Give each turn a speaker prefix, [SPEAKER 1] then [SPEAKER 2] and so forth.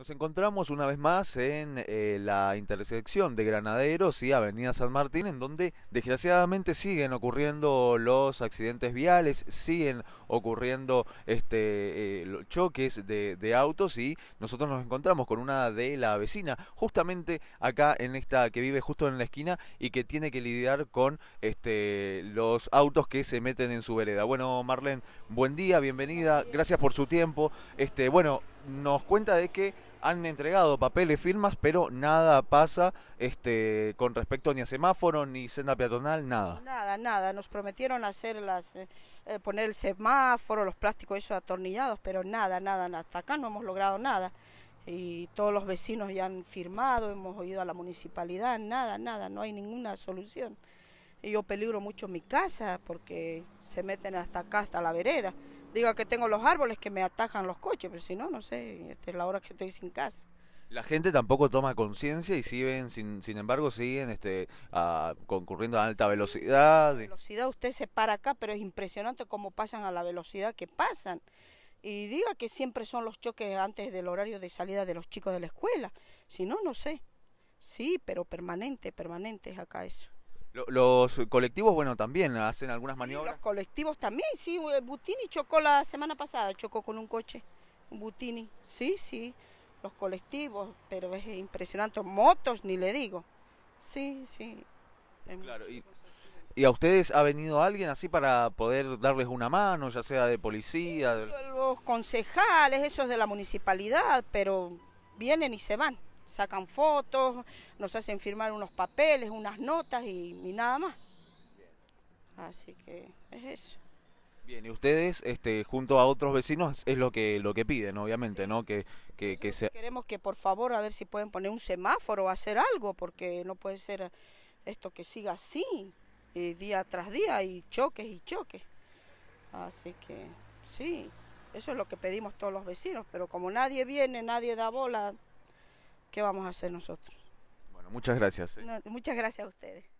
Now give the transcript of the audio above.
[SPEAKER 1] Nos encontramos una vez más en eh, la intersección de Granaderos y Avenida San Martín, en donde desgraciadamente siguen ocurriendo los accidentes viales, siguen ocurriendo este, eh, choques de, de, autos y nosotros nos encontramos con una de la vecina, justamente acá en esta que vive justo en la esquina y que tiene que lidiar con este, los autos que se meten en su vereda. Bueno, Marlene, buen día, bienvenida, gracias por su tiempo. Este, bueno, nos cuenta de que han entregado papeles, firmas, pero nada pasa este, con respecto ni a semáforo, ni senda peatonal, nada.
[SPEAKER 2] Nada, nada. Nos prometieron hacer las, eh, eh, poner el semáforo, los plásticos esos atornillados, pero nada, nada, Hasta acá no hemos logrado nada. Y todos los vecinos ya han firmado, hemos oído a la municipalidad, nada, nada, no hay ninguna solución. Y yo peligro mucho mi casa porque se meten hasta acá, hasta la vereda. Diga que tengo los árboles que me atajan los coches, pero si no, no sé, esta es la hora que estoy sin casa.
[SPEAKER 1] La gente tampoco toma conciencia y siguen, sin, sin embargo, siguen este, ah, concurriendo a alta velocidad.
[SPEAKER 2] velocidad, usted se para acá, pero es impresionante cómo pasan a la velocidad que pasan. Y diga que siempre son los choques antes del horario de salida de los chicos de la escuela. Si no, no sé. Sí, pero permanente, permanente es acá eso.
[SPEAKER 1] Los colectivos, bueno, también hacen algunas maniobras. los
[SPEAKER 2] colectivos también, sí. Eh, Butini chocó la semana pasada, chocó con un coche. Butini, sí, sí. Los colectivos, pero es impresionante. Motos, ni le digo. Sí, sí. Claro, y,
[SPEAKER 1] a ustedes ha venido alguien así para poder darles una mano, ya sea de policía? de...
[SPEAKER 2] Los concejales, esos de la municipalidad, pero vienen y se van sacan fotos, nos hacen firmar unos papeles, unas notas y, nada más. Así que es eso. Bien, y
[SPEAKER 1] ustedes, este, junto a otros vecinos, es lo que lo que piden, obviamente, ¿no? Que, que,
[SPEAKER 2] Queremos que por favor a ver si pueden poner un semáforo o hacer algo, porque no puede ser esto que siga así, eh, día tras día, y choques y choques. Así que sí, eso es lo que pedimos todos los vecinos, pero como nadie viene, nadie da bola, qué vamos a hacer nosotros.
[SPEAKER 1] Bueno, muchas gracias. ¿eh?
[SPEAKER 2] muchas gracias a ustedes.